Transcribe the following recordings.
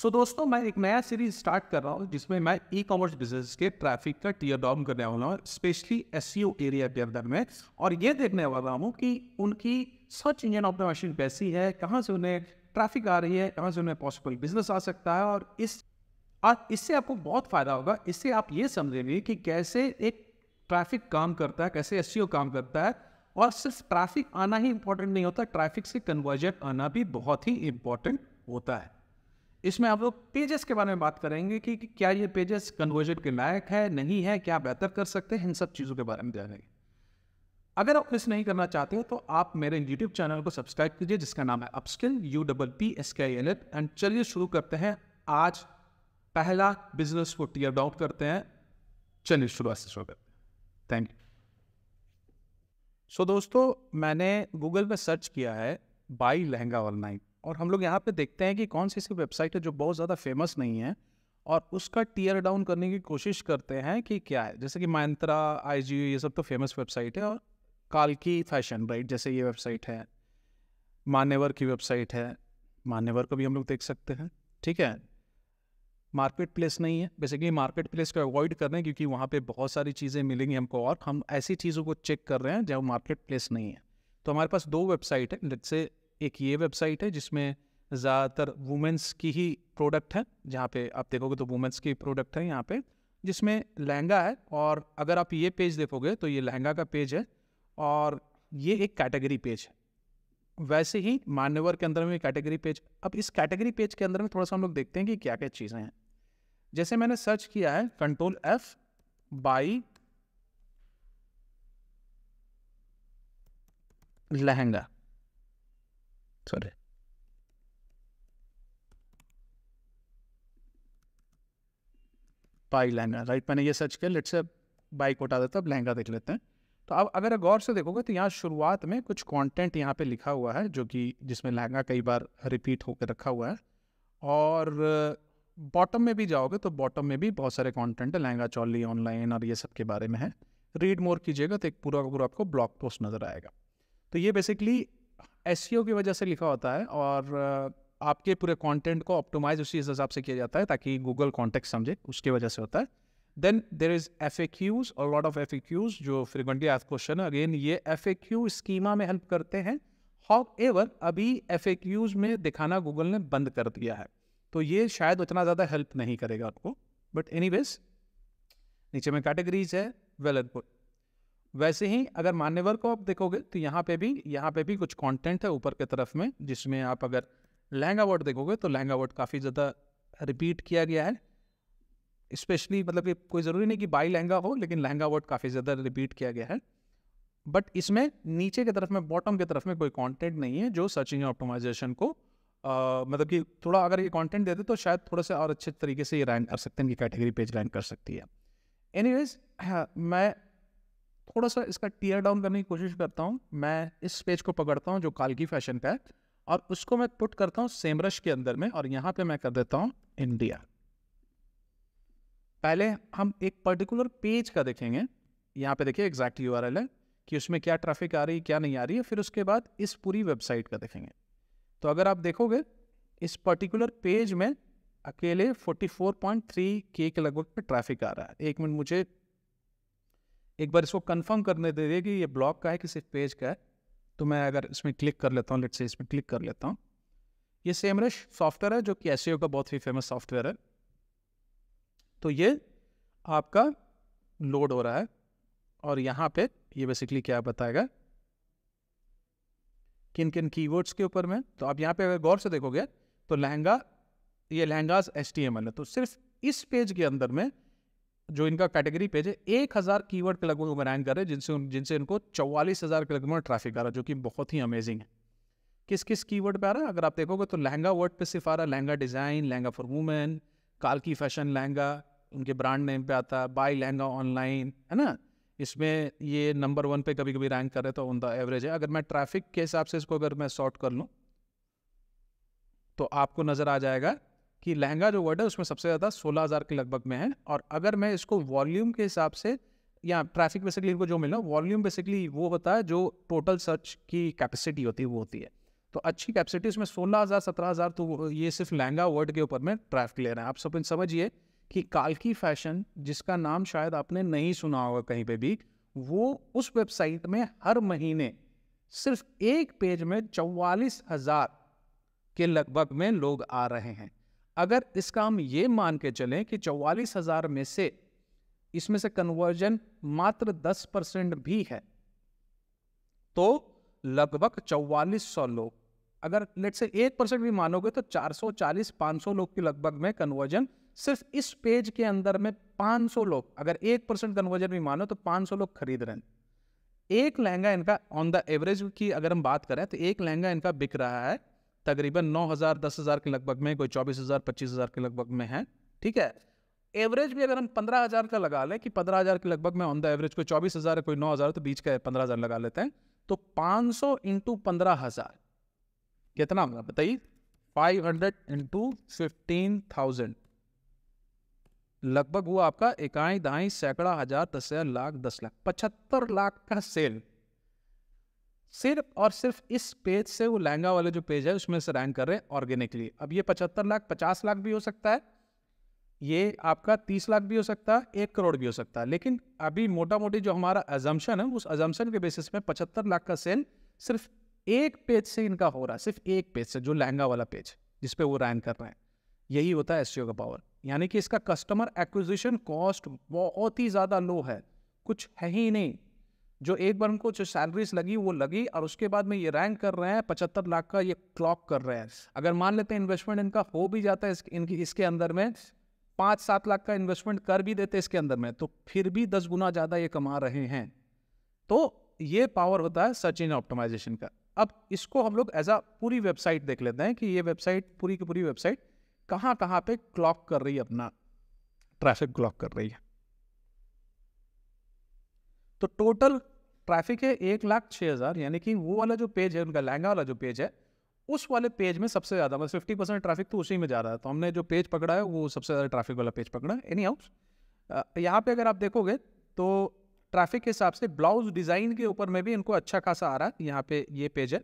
सो so, दोस्तों मैं एक नया सीरीज स्टार्ट कर रहा हूँ जिसमें मैं ई कॉमर्स बिजनेस के ट्रैफिक का टीयर डाउन करने वाला हूँ स्पेशली एस एरिया के अंदर में और ये देखने वाला हूँ कि उनकी सर्च इंजन ऑप्टिमाइजेशन कैसी है कहाँ से उन्हें ट्रैफिक आ रही है कहाँ से उन्हें पॉसिबल बिजनेस आ सकता है और इस इससे आपको बहुत फ़ायदा होगा इससे आप ये समझेंगे कि कैसे एक ट्रैफिक काम करता है कैसे एस e काम करता है और सिर्फ ट्रैफिक आना ही इम्पोर्टेंट नहीं होता ट्रैफिक से कन्वर्जन आना भी बहुत ही इम्पोर्टेंट होता है इसमें आप लोग पेजेस के बारे में बात करेंगे कि, कि क्या ये पेजेस कन्वर्जन के लायक है नहीं है क्या बेहतर कर सकते हैं इन सब चीज़ों के बारे में जानेंगे अगर आप मिस नहीं करना चाहते हो तो आप मेरे यूट्यूब चैनल को सब्सक्राइब कीजिए जिसका नाम है upskill you double P S K N eight and चलिए शुरू करते हैं आज पहला बिजनेस को टीयर डाउन करते हैं चलिए शुरुआत से शुरू करते हैं थैंक यू सो दोस्तों मैंने गूगल पर सर्च किया है बाई लहंगा ऑनलाइन और हम लोग यहाँ पे देखते हैं कि कौन सी ऐसी वेबसाइट है जो बहुत ज़्यादा फेमस नहीं है और उसका टीयर डाउन करने की कोशिश करते हैं कि क्या है जैसे कि मायंत्रा आई ये सब तो फेमस वेबसाइट है और काल की फैशन राइट जैसे ये वेबसाइट है मान्यवर की वेबसाइट है मान्यवर को भी हम लोग देख सकते हैं ठीक है मार्केट प्लेस नहीं है बेसिकली मार्केट प्लेस को अवॉइड कर रहे हैं क्योंकि वहाँ पे बहुत सारी चीज़ें मिलेंगी हमको और हम ऐसी चीज़ों को चेक कर रहे हैं जब मार्केट प्लेस नहीं है तो हमारे पास दो वेबसाइट है जैसे एक ये वेबसाइट है जिसमें ज़्यादातर वुमेंस की ही प्रोडक्ट है जहाँ पे आप देखोगे तो वुमेंस की प्रोडक्ट है यहाँ पे जिसमें लहंगा है और अगर आप ये पेज देखोगे तो ये लहंगा का पेज है और ये एक कैटेगरी पेज है वैसे ही मान्यवर के अंदर में कैटेगरी पेज अब इस कैटेगरी पेज के अंदर में थोड़ा सा हम लोग देखते हैं कि क्या क्या चीज़ें हैं जैसे मैंने सर्च किया है control F buy lehenga Sorry. Buy lehenga right मैंने ये सर्च किया लेट से बाइक उठा देता अब लहंगा देख लेते हैं तो अब अगर आप गौर से देखोगे तो यहाँ शुरुआत में कुछ कंटेंट यहाँ पे लिखा हुआ है जो कि जिसमें लहंगा कई बार रिपीट होकर रखा हुआ है और बॉटम uh, में भी जाओगे तो बॉटम में भी बहुत सारे कंटेंट है लहंगा चौली ऑनलाइन और ये सब के बारे में है रीड मोर कीजिएगा तो एक पूरा का पूरा आपको ब्लॉग पोस्ट नज़र आएगा तो ये बेसिकली एस e की वजह से लिखा होता है और आपके पूरे कंटेंट को ऑप्टिमाइज उसी हिसाब से किया जाता है ताकि गूगल कॉन्टेक्ट समझे उसकी वजह से होता है then there is F A Qs और lot of F A Qs जो फ्रिक्वेंटली आज क्वेश्चन है अगेन ये एफ ए क्यू स्कीमा में हेल्प करते हैं हाउ एवर अभी एफ ए क्यूज में दिखाना गूगल ने बंद कर दिया है तो ये शायद उतना ज़्यादा हेल्प नहीं करेगा आपको बट एनी नीचे में कैटेगरीज है वेल एनपुट वैसे ही अगर मान्यवर को आप देखोगे तो यहाँ पे भी यहाँ पे भी कुछ कंटेंट है ऊपर की तरफ में जिसमें आप अगर लहंगा वर्ड देखोगे तो लहंगा वर्ड काफ़ी ज़्यादा रिपीट किया गया है स्पेशली मतलब कि कोई ज़रूरी नहीं कि बाई लहंगा हो लेकिन लहंगा वर्ड काफ़ी ज़्यादा रिपीट किया गया है बट इसमें नीचे की तरफ में बॉटम की तरफ में कोई कंटेंट नहीं है जो सर्चिंग ऑप्टोमाइजेशन को आ, मतलब कि थोड़ा अगर ये कंटेंट देते तो शायद थोड़ा सा और अच्छे तरीके से ये रैंक कर सकते हैं इनकी कैटेगरी पेज रैंक कर सकती है एनीवेज हाँ, मैं थोड़ा सा इसका टीयर डाउन करने की कोशिश करता हूँ मैं इस पेज को पकड़ता हूँ जो काल की फैशन का है और उसको मैं पुट करता हूँ सेमरश के अंदर में और यहाँ पे मैं कर देता हूँ इंडिया पहले हम एक पर्टिकुलर पेज का देखेंगे यहाँ पे देखिए एग्जैक्ट यू है कि उसमें क्या ट्रैफिक आ रही है क्या नहीं आ रही है फिर उसके बाद इस पूरी वेबसाइट का देखेंगे तो अगर आप देखोगे इस पर्टिकुलर पेज में अकेले 44.3 के के लगभग पे ट्रैफिक आ रहा है एक मिनट मुझे एक बार इसको कंफर्म करने दे दिए कि ये ब्लॉक का है कि सिर्फ पेज का है तो मैं अगर इसमें क्लिक कर लेता हूँ लेट से इसमें क्लिक कर लेता हूँ ये सेम रश सॉफ्टवेयर है जो कि एस e का बहुत ही फेमस सॉफ्टवेयर है तो ये आपका लोड हो रहा है और यहाँ पे ये बेसिकली क्या बताएगा किन किन कीवर्ड्स के ऊपर में तो आप यहाँ पे अगर गौर से देखोगे तो लहंगा ये लहंगाज एस है तो सिर्फ इस पेज के अंदर में जो इनका कैटेगरी पेज है एक हज़ार की वर्ड क्लग लगभग रैंक कर रहे हैं जिनसे जिनसे इनको चौवालीस हज़ार क्लग में ट्रैफिक आ रहा है जो कि बहुत ही अमेजिंग है किस किस की वर्ड पर आ रहा है अगर आप देखोगे तो लहंगा वर्ड पर सिर्फ आ रहा है lehenga design lehenga for women कालकी फैशन लहंगा उनके ब्रांड नेम पे आता है बाई लहंगा ऑनलाइन है ना इसमें ये नंबर वन पे कभी कभी रैंक कर रहे तो उनका एवरेज है अगर मैं ट्रैफिक के हिसाब से इसको अगर मैं सॉर्ट कर लूँ तो आपको नज़र आ जाएगा कि लहंगा जो वर्ड है उसमें सबसे ज़्यादा सोलह हज़ार के लगभग में है और अगर मैं इसको वॉल्यूम के हिसाब से या ट्रैफिक बेसिकली इनको जो मिला वॉल्यूम बेसिकली वो होता है जो टोटल सर्च की कैपेसिटी होती है वो होती है तो अच्छी कैपेसिटी उसमें सोलह हज़ार सत्रह हज़ार तो ये सिर्फ लहंगा वर्ड के ऊपर में ट्रैफिक ले रहे हैं आप सब समझिए कि कालकी फैशन जिसका नाम शायद आपने नहीं सुना होगा कहीं पे भी वो उस वेबसाइट में हर महीने सिर्फ एक पेज में चौवालीस हज़ार के लगभग में लोग आ रहे हैं अगर इसका हम ये मान के चलें कि चौवालीस हजार में से इसमें से कन्वर्जन मात्र 10 परसेंट भी है तो लगभग चौवालीस सौ लोग अगर लेट से एक परसेंट भी मानोगे तो 440 500 लोग के लगभग में कन्वर्जन सिर्फ इस पेज के अंदर में 500 लोग अगर एक परसेंट कन्वर्जन भी मानो तो 500 लोग खरीद रहे हैं एक लहंगा इनका ऑन द एवरेज की अगर हम बात करें तो एक लहंगा इनका बिक रहा है तकरीबन 9000 10000 के लगभग में कोई 24000 25000 के लगभग में है ठीक है एवरेज भी अगर हम 15000 का लगा लें कि 15000 के लगभग में ऑन द एवरेज कोई 24000 हजार कोई 9000 तो बीच का 15000 लगा लेते हैं तो 500 सौ इंटू पंद्रह कितना होगा बताइए 500 हंड्रेड इंटू फिफ्टीन थाउजेंड लगभग हुआ आपका इकाई दहाई सैकड़ा हजार दस हजार लाख दस लाख पचहत्तर लाख का सेल सिर्फ और सिर्फ इस पेज से वो लहंगा वाले जो पेज है उसमें से रैंक कर रहे हैं ऑर्गेनिकली अब ये पचहत्तर लाख पचास लाख भी हो सकता है ये आपका तीस लाख भी हो सकता है एक करोड़ भी हो सकता है लेकिन अभी मोटा मोटी जो हमारा एजम्पन है उस एजम्पन के बेसिस में पचहत्तर लाख का सेल सिर्फ एक पेज से इनका हो रहा है सिर्फ एक पेज से जो लहंगा वाला पेज जिसपे वो रैंक कर रहे हैं यही होता है एस का पावर यानी कि इसका कस्टमर एक्विजिशन कॉस्ट बहुत ही ज़्यादा लो है कुछ है ही नहीं जो एक बार उनको जो सैलरीज लगी वो लगी और उसके बाद में ये रैंक कर रहे हैं पचहत्तर लाख का ये क्लॉक कर रहे हैं अगर मान लेते हैं इन्वेस्टमेंट इनका हो भी जाता है इस, इनकी इसके अंदर में पाँच सात लाख का इन्वेस्टमेंट कर भी देते इसके अंदर में तो फिर भी दस गुना ज़्यादा ये कमा रहे हैं तो ये पावर होता है सर्च इन ऑप्टोमाइजेशन का अब इसको हम लोग एज अ पूरी वेबसाइट देख लेते हैं कि ये वेबसाइट पूरी की पूरी वेबसाइट कहाँ कहाँ पे क्लॉक कर रही है अपना ट्रैफिक क्लॉक कर रही है तो टोटल ट्रैफिक है एक लाख छः हज़ार यानी कि वो वाला जो पेज है उनका लहंगा वाला जो पेज है उस वाले पेज में सबसे ज़्यादा मतलब फिफ्टी परसेंट ट्रैफिक तो उसी में जा रहा है तो हमने जो पेज पकड़ा है वो सबसे ज़्यादा ट्रैफिक वाला पेज पकड़ा है एनी हाउस यहाँ पे अगर आप देखोगे तो ट्रैफिक के हिसाब से ब्लाउज डिज़ाइन के ऊपर में भी इनको अच्छा खासा आ रहा है यहाँ पे ये पेज है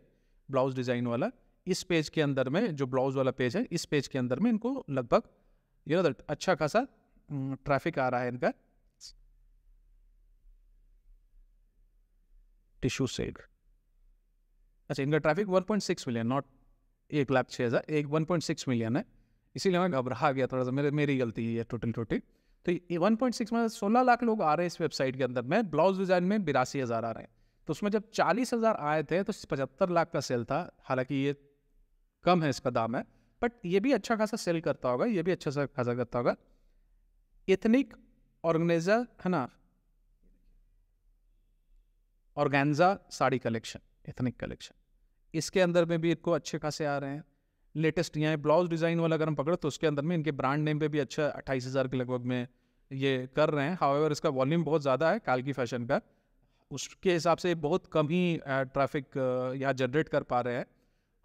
ब्लाउज डिज़ाइन वाला इस पेज के अंदर में जो ब्लाउज वाला पेज है इस पेज के अंदर में इनको लगभग यू नो दैट अच्छा खासा ट्रैफिक आ रहा है इनका टिश्यू सेड अच्छा इनका ट्रैफिक 1.6 मिलियन नॉट एक लाख छः हज़ार एक वन मिलियन है इसीलिए मैं घबरा गया थोड़ा सा मेरे मेरी गलती है टोटल टोटल तो ये वन में सोलह लाख लोग आ रहे हैं इस वेबसाइट के अंदर में ब्लाउज डिज़ाइन में बिरासी आ रहे हैं तो उसमें जब चालीस हज़ार आए थे तो पचहत्तर लाख का सेल था हालांकि ये कम है इसका दाम है बट ये भी अच्छा खासा सेल करता होगा ये भी अच्छा सा खासा करता होगा इथनिक ऑर्गेनाइजर है ना organza sari collection ethnic collection इसके अंदर में भी इनको अच्छे खासे आ रहे हैं लेटेस्ट यहाँ ब्लाउज डिज़ाइन वाला अगर हम पकड़े तो उसके अंदर में इनके ब्रांड नेम पे भी अच्छा अट्ठाईस हज़ार के लगभग में ये कर रहे हैं हावेवर इसका वॉल्यूम बहुत ज़्यादा है काल की फैशन का उसके हिसाब से बहुत कम ही ट्रैफिक यहाँ जनरेट कर पा रहे हैं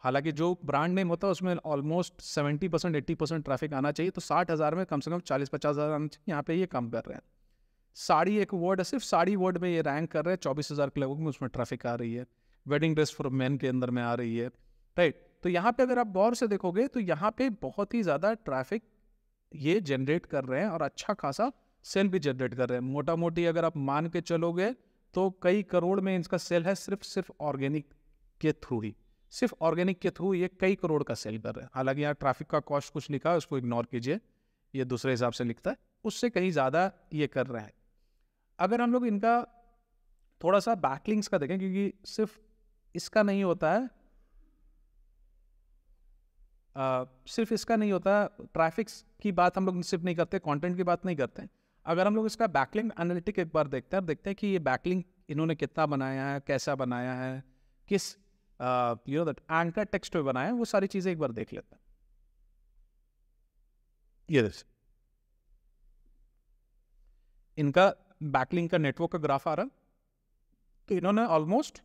हालांकि जो ब्रांड नेम होता है उसमें almost seventy percent eighty percent traffic आना चाहिए तो साठ हज़ार में कम से कम चालीस पचास हज़ार आना चाहिए यहाँ पर ये कम कर रहे हैं साड़ी एक वर्ड है सिर्फ साड़ी वर्ड में ये रैंक कर रहे हैं चौबीस हज़ार के लोगों में उसमें ट्रैफिक आ रही है वेडिंग ड्रेस फॉर मैन के अंदर में आ रही है राइट तो यहाँ पे अगर आप गौर से देखोगे तो यहाँ पे बहुत ही ज़्यादा ट्रैफिक ये जनरेट कर रहे हैं और अच्छा खासा सेल भी जनरेट कर रहे हैं मोटा मोटी अगर आप मान के चलोगे तो कई करोड़ में इसका सेल है सिर्फ सिर्फ ऑर्गेनिक के थ्रू ही सिर्फ ऑर्गेनिक के थ्रू ये कई करोड़ का सेल कर रहे हैं हालांकि यहाँ ट्रैफिक का कॉस्ट कुछ लिखा है उसको इग्नोर कीजिए ये दूसरे हिसाब से लिखता है उससे कहीं ज़्यादा ये कर रहे हैं अगर हम लोग इनका थोड़ा सा बैकलिंग्स का देखें क्योंकि सिर्फ इसका नहीं होता है आ, सिर्फ इसका नहीं होता ट्रैफिक्स की बात हम लोग सिर्फ नहीं करते कंटेंट की बात नहीं करते हैं अगर हम लोग इसका बैकलिंग एनालिटिक एक बार देखते हैं देखते हैं कि ये बैकलिंग इन्होंने कितना बनाया है कैसा बनाया है किस you know that anchor text पे बनाया है वो सारी चीज़ें एक बार देख लेते हैं ये yes. इनका बैकलिंग का नेटवर्क का ग्राफ आ रहा तो इन्होंने ऑलमोस्ट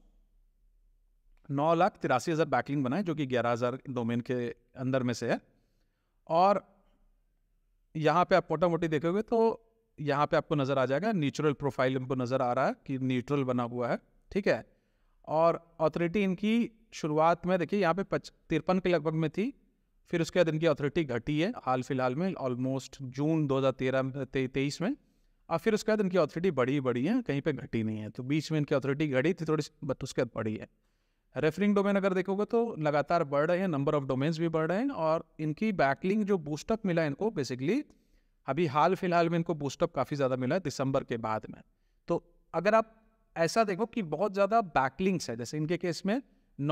नौ लाख तिरासी हज़ार बैकलिंग बनाए जो कि ग्यारह हज़ार डोमेन के अंदर में से है और यहाँ पे आप मोटा मोटी देखोगे तो यहाँ पे आपको नज़र आ जाएगा न्यूट्रल प्रोफाइल इनको नज़र आ रहा है कि न्यूट्रल बना हुआ है ठीक है और अथॉरिटी इनकी शुरुआत में देखिए यहाँ पे पच तिरपन के लगभग में थी फिर उसके बाद इनकी अथॉरिटी घटी है हाल फिलहाल में ऑलमोस्ट जून तेरह तेईस में और फिर उसके बाद इनकी अथॉरिटी बड़ी ही बढ़ी है कहीं पे घटी नहीं है तो बीच में इनकी अथॉरिटी घटी थी थोड़ी बट उसके बाद बढ़ी है रेफरिंग डोमेन अगर देखोगे तो लगातार बढ़ रहे हैं नंबर ऑफ डोमेन्स भी बढ़ रहे हैं और इनकी बैकलिंग जो बूस्टअप मिला इनको बेसिकली अभी हाल फिलहाल में इनको बूस्टअप काफ़ी ज़्यादा मिला है दिसंबर के बाद में तो अगर आप ऐसा देखो कि बहुत ज़्यादा बैकलिंग्स है जैसे इनके केस में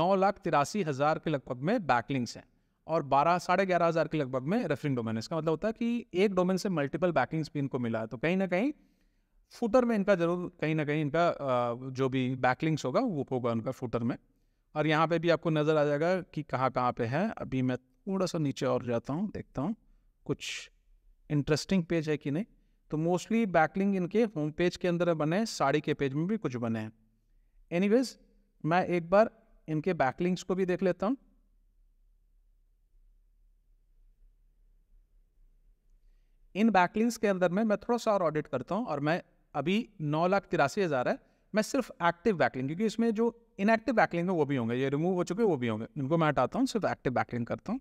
नौ लाख तिरासी हज़ार के लगभग में बैकलिंग्स हैं और बारह साढ़े ग्यारह हज़ार के लगभग में रेफरिंग डोमेन इसका मतलब होता है कि एक डोमेन से मल्टीपल बैकिंग स्पिन को मिला है तो कहीं ना कहीं फुटर में इनका जरूर कहीं ना कहीं इनका जो भी बैकलिंग्स होगा वो होगा उनका फुटर में और यहाँ पे भी आपको नज़र आ जाएगा कि कहाँ कहाँ पे है अभी मैं थोड़ा सा नीचे और जाता हूँ देखता हूँ कुछ इंटरेस्टिंग पेज है कि नहीं तो मोस्टली बैकलिंग इनके होम पेज के अंदर बने साड़ी के पेज में भी कुछ बने हैं एनी मैं एक बार इनके बैकलिंग्स को भी देख लेता हूँ इन बैकलिंग्स के अंदर में मैं थोड़ा सा और ऑडिट करता हूँ और मैं अभी नौ लाख तिरासी हज़ार है मैं सिर्फ एक्टिव बैकलिंग क्योंकि इसमें जो इनएक्टिव बैकलिंग है वो भी होंगे ये रिमूव हो चुके वो भी होंगे इनको मैं हटाता हूँ सिर्फ एक्टिव बैकलिंग करता हूँ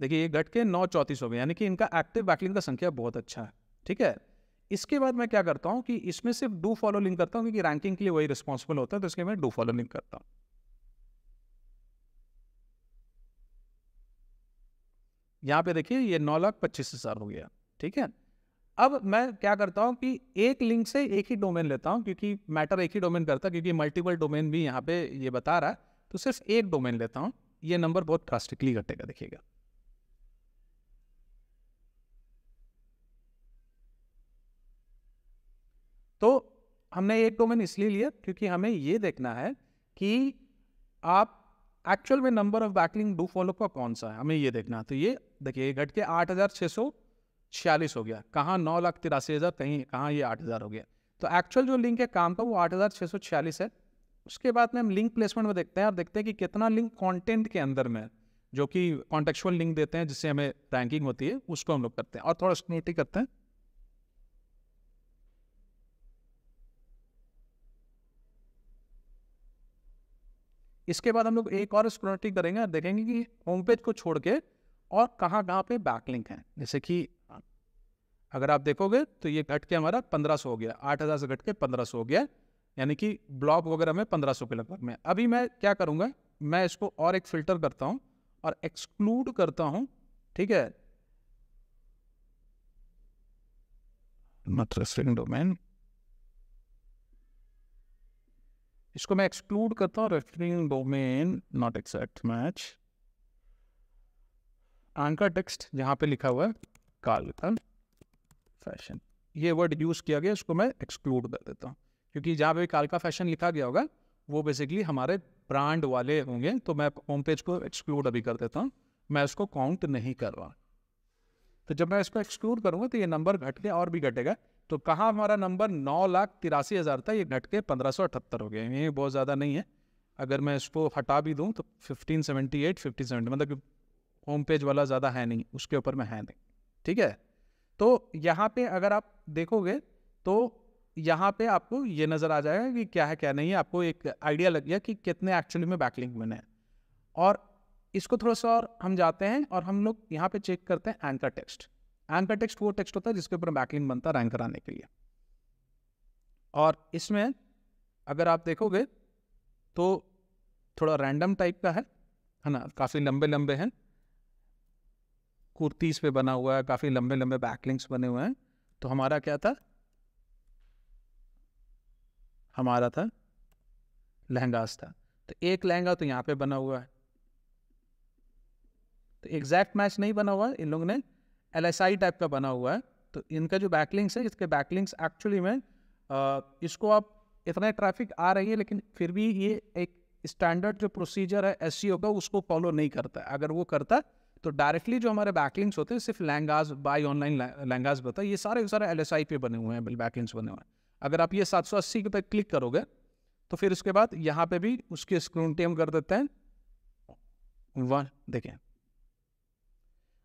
देखिए ये घट के नौ चौंतीस हो गए यानी कि इनका एक्टिव बैकलिंग का संख्या बहुत अच्छा है ठीक है इसके बाद मैं क्या करता हूँ कि इसमें सिर्फ डू फॉलो लिंक करता हूँ क्योंकि रैंकिंग के लिए वही रिस्पॉन्सिबल होता है तो इसके मैं डू फॉलो लिंक करता हूँ यहाँ पे देखिए ये नौ लाख पच्चीस हज़ार हो गया ठीक है अब मैं क्या करता हूँ कि एक लिंक से एक ही डोमेन लेता हूँ क्योंकि मैटर एक ही डोमेन करता क्योंकि मल्टीपल डोमेन भी यहाँ पे ये बता रहा है तो सिर्फ एक डोमेन लेता हूँ ये नंबर बहुत ड्रास्टिकली घटेगा देखिएगा तो हमने एक डोमेन इसलिए लिया क्योंकि हमें ये देखना है कि आप एक्चुअल में number of backlink do follow का कौन सा है हमें ये देखना तो ये देखिए घट के आठ हज़ार छः सौ छियालीस हो गया कहाँ नौ लाख तिरासी हज़ार कहीं कहाँ ये आठ हज़ार हो गया तो एक्चुअल जो लिंक है काम का वो आठ हज़ार छः सौ छियालीस है उसके बाद में हम लिंक प्लेसमेंट में देखते हैं और देखते हैं कि कितना लिंक कॉन्टेंट के अंदर में जो कि कॉन्टेक्चुअल लिंक देते हैं जिससे हमें रैंकिंग होती है उसको हम लोग करते हैं और थोड़ा स्क्रूटी करते हैं इसके बाद हम लोग एक और स्क्रोनिटी करेंगे देखेंगे कि होम पेज को छोड़ के और कहाँ कहाँ पे लिंक है जैसे कि अगर आप देखोगे तो ये घट के हमारा पंद्रह हो गया आठ हज़ार से घट के पंद्रह हो गया यानी कि ब्लॉक वगैरह में पंद्रह सौ के लगभग में अभी मैं क्या करूँगा मैं इसको और एक फ़िल्टर करता हूँ और एक्सक्लूड करता हूँ ठीक है डोमेन इसको मैं एक्सक्लूड करता हूँ referring domain not exact match anchor text जहाँ पे लिखा हुआ है कालकन फैशन ये वर्ड यूज़ किया गया इसको मैं एक्सक्लूड कर देता हूँ क्योंकि जहाँ पे कालका फैशन लिखा गया होगा वो बेसिकली हमारे ब्रांड वाले होंगे तो मैं होम पेज को एक्सक्लूड अभी कर देता हूँ मैं उसको काउंट नहीं कर रहा तो जब मैं इसको एक्सक्लूड करूँगा तो ये नंबर घट के और भी घटेगा तो कहाँ हमारा नंबर नौ लाख तिरासी हज़ार था ये घट के पंद्रह सौ अठहत्तर हो गया ये बहुत ज़्यादा नहीं है अगर मैं इसको हटा भी दूँ तो fifteen seventy eight fifty seventy मतलब होम पेज वाला ज़्यादा है नहीं उसके ऊपर मैं है नहीं ठीक है तो यहाँ पे अगर आप देखोगे तो यहाँ पे आपको ये नज़र आ जाएगा कि क्या है क्या नहीं है आपको एक आइडिया लग गया कि कितने एक्चुअली में बैकलिंग बने हैं और इसको थोड़ा सा और हम जाते हैं और हम लोग यहाँ पे चेक करते हैं एंकर टेक्स्ट एंकर टेक्स्ट वो टेक्स्ट होता है जिसके ऊपर बैकलिंग बनता है रैंक कराने के लिए और इसमें अगर आप देखोगे तो थोड़ा रैंडम टाइप का है है ना काफ़ी लंबे लंबे हैं कुर्तीज़ पे बना हुआ है काफ़ी लंबे लंबे बैकलिंग्स बने हुए हैं तो हमारा क्या था हमारा था लहंगास था तो एक लहंगा तो यहाँ पे बना हुआ है तो एग्जैक्ट मैच नहीं बना हुआ इन लोगों ने एल टाइप का बना हुआ है तो इनका जो बैकलिंग्स है इसके बैकलिंग्स एक्चुअली में इसको आप इतना ट्रैफिक आ रही है लेकिन फिर भी ये एक स्टैंडर्ड जो प्रोसीजर है एस e का उसको फॉलो नहीं करता है अगर वो करता तो डायरेक्टली जो हमारे बैकलिंग्स होते हैं सिर्फ लैंगाज बाई ऑनलाइन लैंगाज बता ये सारे सारे एल पे बने हुए हैं बैकलिंग्स बने हुए हैं अगर आप ये 780 के पे क्लिक करोगे तो फिर उसके बाद यहाँ पे भी उसके स्क्रीन टेम कर देते हैं वन देखें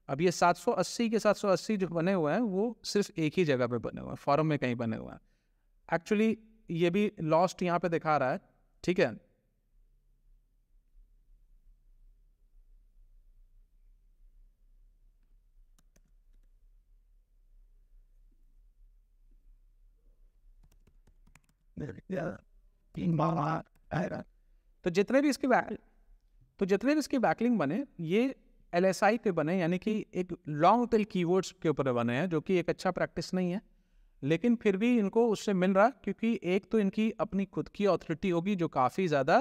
अब ये 780 के 780 जो बने हुए हैं वो सिर्फ एक ही जगह पे बने हुए हैं फॉरम में कहीं बने हुए हैं एक्चुअली ये भी लॉस्ट यहाँ पे दिखा रहा है ठीक है तो जितने भी इसके बैक तो जितने भी इसके बैकलिंग बने ये एल एस आई पे बने यानी कि एक लॉन्ग टेल कीवर्ड्स के ऊपर बने हैं जो कि एक अच्छा प्रैक्टिस नहीं है लेकिन फिर भी इनको उससे मिल रहा क्योंकि एक तो इनकी अपनी खुद की अथॉरिटी होगी जो काफ़ी ज़्यादा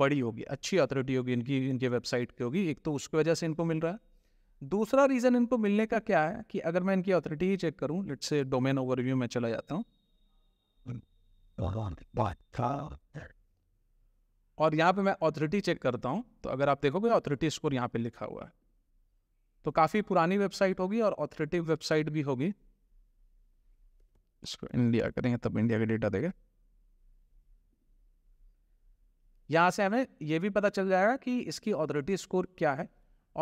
बड़ी होगी अच्छी अथॉरिटी होगी इनकी इनके वेबसाइट की होगी एक तो उसकी वजह से इनको मिल रहा है दूसरा रीज़न इनको मिलने का क्या है कि अगर मैं इनकी अथॉरिटी ही चेक करूँ लेट से डोमेन ओवरव्यू में चला जाता हूँ hmm. और यहाँ पे मैं ऑथोरिटी चेक करता हूँ तो अगर आप देखोगे ऑथोरिटी स्कोर यहाँ पे लिखा हुआ है तो काफ़ी पुरानी वेबसाइट होगी और ऑथोरिटी वेबसाइट भी होगी इसको इंडिया करेंगे तब इंडिया का डेटा देगा यहाँ से हमें यह भी पता चल जाएगा कि इसकी ऑथोरिटी स्कोर क्या है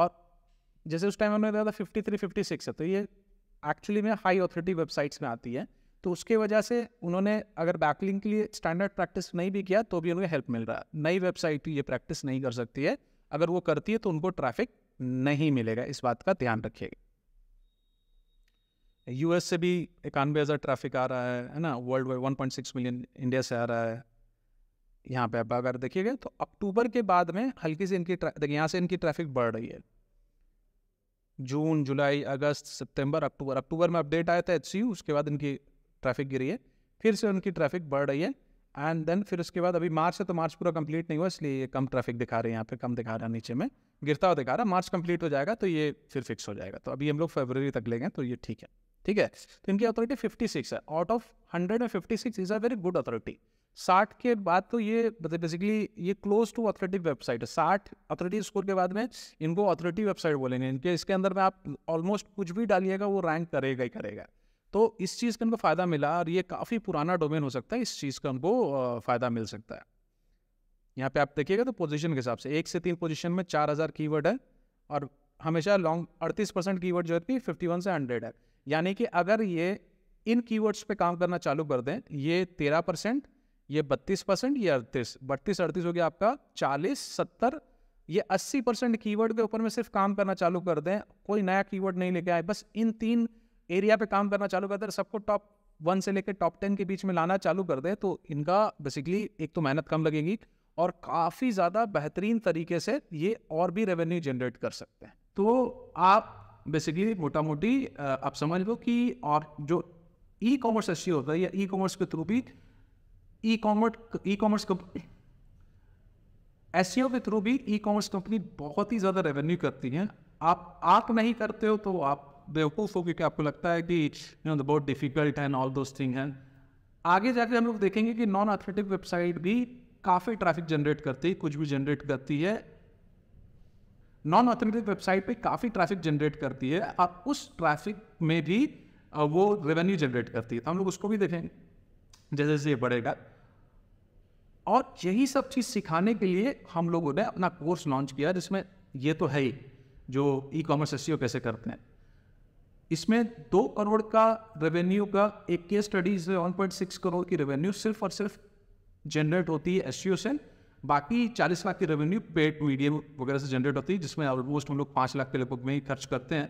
और जैसे उस टाइम हमने देखा था फिफ्टी थ्री फिफ्टी सिक्स है तो ये एक्चुअली में हाई ऑथोरिटी वेबसाइट्स में आती है तो उसके वजह से उन्होंने अगर बैकलिंग के लिए स्टैंडर्ड प्रैक्टिस नहीं भी किया तो भी उन्हें हेल्प मिल रहा है नई वेबसाइट ये प्रैक्टिस नहीं कर सकती है अगर वो करती है तो उनको ट्रैफिक नहीं मिलेगा इस बात का ध्यान रखिएगा यूएस से भी इक्यानवे हज़ार ट्रैफिक आ रहा है है ना world wide one point six million India से आ रहा है यहाँ पे आप अगर देखिएगा तो अक्टूबर के बाद में हल्की से इनकी देखिए यहाँ से इनकी ट्रैफिक बढ़ रही है जून जुलाई अगस्त सितंबर अक्टूबर अक्टूबर में अपडेट आया था एच उसके बाद इनकी ट्रैफिक गिरी है फिर से उनकी ट्रैफिक बढ़ रही है एंड देन फिर उसके बाद अभी मार्च है तो मार्च पूरा कंप्लीट नहीं हुआ इसलिए ये कम ट्रैफिक दिखा रहे हैं यहाँ पे कम दिखा रहा है नीचे में गिरता हुआ दिखा रहा मार्च कंप्लीट हो जाएगा तो ये फिर फिक्स हो जाएगा तो अभी हम लोग फेबररी तक लेंगे तो ये ठीक है ठीक है तो इनकी अथॉरिटी 56 है आउट ऑफ 100 में 56 is a very good authority साठ के बाद तो ये मतलब बेसिकली ये क्लोज टू अथॉरिटी वेबसाइट है साठ अथॉरिटी स्कोर के बाद में इनको अथॉरिटी वेबसाइट बोलेंगे इनके इसके अंदर में आप ऑलमोस्ट कुछ भी डालिएगा वो रैंक करेगा ही करेगा तो इस चीज़ का उनको फ़ायदा मिला और ये काफ़ी पुराना डोमेन हो सकता है इस चीज़ का उनको फ़ायदा मिल सकता है यहाँ पे आप देखिएगा तो पोजीशन के हिसाब से एक से तीन पोजीशन में चार हज़ार की है और हमेशा लॉन्ग अड़तीस परसेंट की जो है फिफ्टी वन से हंड्रेड है यानी कि अगर ये इन कीवर्ड्स पे काम करना चालू कर दें ये तेरह परसेंट ये बत्तीस परसेंट ये अड़तीस बत्तीस अड़तीस हो गया आपका चालीस सत्तर ये अस्सी परसेंट कीवर्ड के ऊपर में सिर्फ काम करना चालू कर दें कोई नया कीवर्ड नहीं लेके आए बस इन तीन एरिया पे काम करना चालू करते सबको टॉप वन से लेकर टॉप टेन के बीच में लाना चालू कर दे तो इनका बेसिकली एक तो मेहनत कम लगेगी और काफ़ी ज़्यादा बेहतरीन तरीके से ये और भी रेवेन्यू जनरेट कर सकते हैं तो आप बेसिकली मोटा मोटी आप समझ लो कि और जो ई कॉमर्स एस होता है या ई कॉमर्स के थ्रू भी e commerce e commerce companies के थ्रू भी ई कॉमर्स कंपनी बहुत ही ज़्यादा रेवेन्यू करती हैं आप आप नहीं करते हो तो आप बेवकूफ़ हो क्योंकि आपको लगता है कि यू नो द बहुत difficult and all those thing हैं आगे जाकर हम लोग देखेंगे कि नॉन एथलेटिक वेबसाइट भी काफ़ी ट्रैफिक जनरेट करती है कुछ भी जनरेट करती है नॉन ऑथेंटिक वेबसाइट पे काफ़ी ट्रैफिक जनरेट करती है और उस ट्रैफिक में भी वो रेवेन्यू जनरेट करती है तो हम लोग उसको भी देखेंगे जैसे जैसे ये बढ़ेगा और यही सब चीज़ सिखाने के लिए हम लोगों ने अपना कोर्स लॉन्च किया जिसमें ये तो है ही जो ई कॉमर्स एस कैसे करते हैं इसमें दो करोड़ का रेवेन्यू का एक के study one point six crore की रेवेन्यू सिर्फ और सिर्फ जनरेट होती है एस सी से बाकी चालीस लाख की रेवेन्यू पेड मीडियम वगैरह से जनरेट होती है जिसमें ऑलमोस्ट हम लोग पाँच लाख के लगभग में ही खर्च करते हैं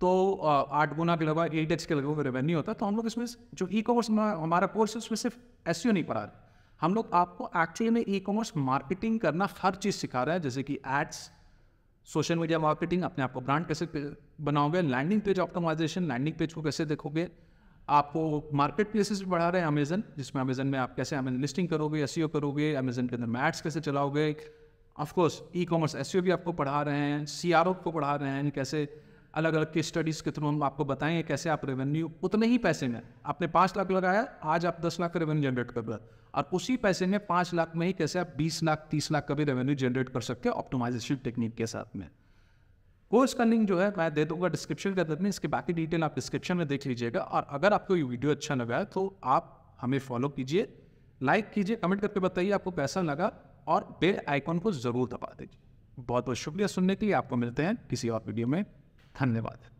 तो आठ गुना के लगभग एट एक्स के लगभग रेवेन्यू होता है तो हम लोग इसमें जो ई कॉमर्स हमारा कोर्स है उसमें सिर्फ एस सी नहीं पढ़ा रहे हम लोग आपको एक्चुअली में ई कॉमर्स मार्केटिंग करना हर चीज़ सिखा रहे हैं जैसे कि एड्स सोशल मीडिया मार्केटिंग अपने आप को ब्रांड कैसे बनाओगे landing page optimization landing page को कैसे देखोगे आपको मार्केट प्लेसेस भी बढ़ा रहे हैं अमेजन जिसमें अमेजन में आप कैसे अमेजन लिस्टिंग करोगे एस e करोगे अमेजन के अंदर मैट्स कैसे चलाओगे ऑफकोर्स ई कॉमर्स एस भी आपको पढ़ा रहे हैं सी को पढ़ा रहे हैं कैसे अलग अलग के स्टडीज़ के थ्रू हम आपको बताएंगे कैसे आप रेवेन्यू उतने ही पैसे में आपने पाँच लाख लगाया आज आप दस लाख का रेवेन्यू जनरेट कर रहे और उसी पैसे में पाँच लाख में ही कैसे आप बीस लाख तीस लाख का भी रेवेन्यू जनरेट कर सकते हो ऑप्टोमाइजेशन टेक्निक के साथ में कोर्स का लिंक जो है मैं दे दूंगा डिस्क्रिप्शन के अंदर में इसके बाकी डिटेल आप डिस्क्रिप्शन में देख लीजिएगा और अगर आपको ये वीडियो अच्छा लगा तो आप हमें फॉलो कीजिए लाइक कीजिए कमेंट करके बताइए आपको कैसा लगा और बेल आइकॉन को ज़रूर दबा दीजिए बहुत बहुत शुक्रिया सुनने के लिए आपको मिलते हैं किसी और वीडियो में धन्यवाद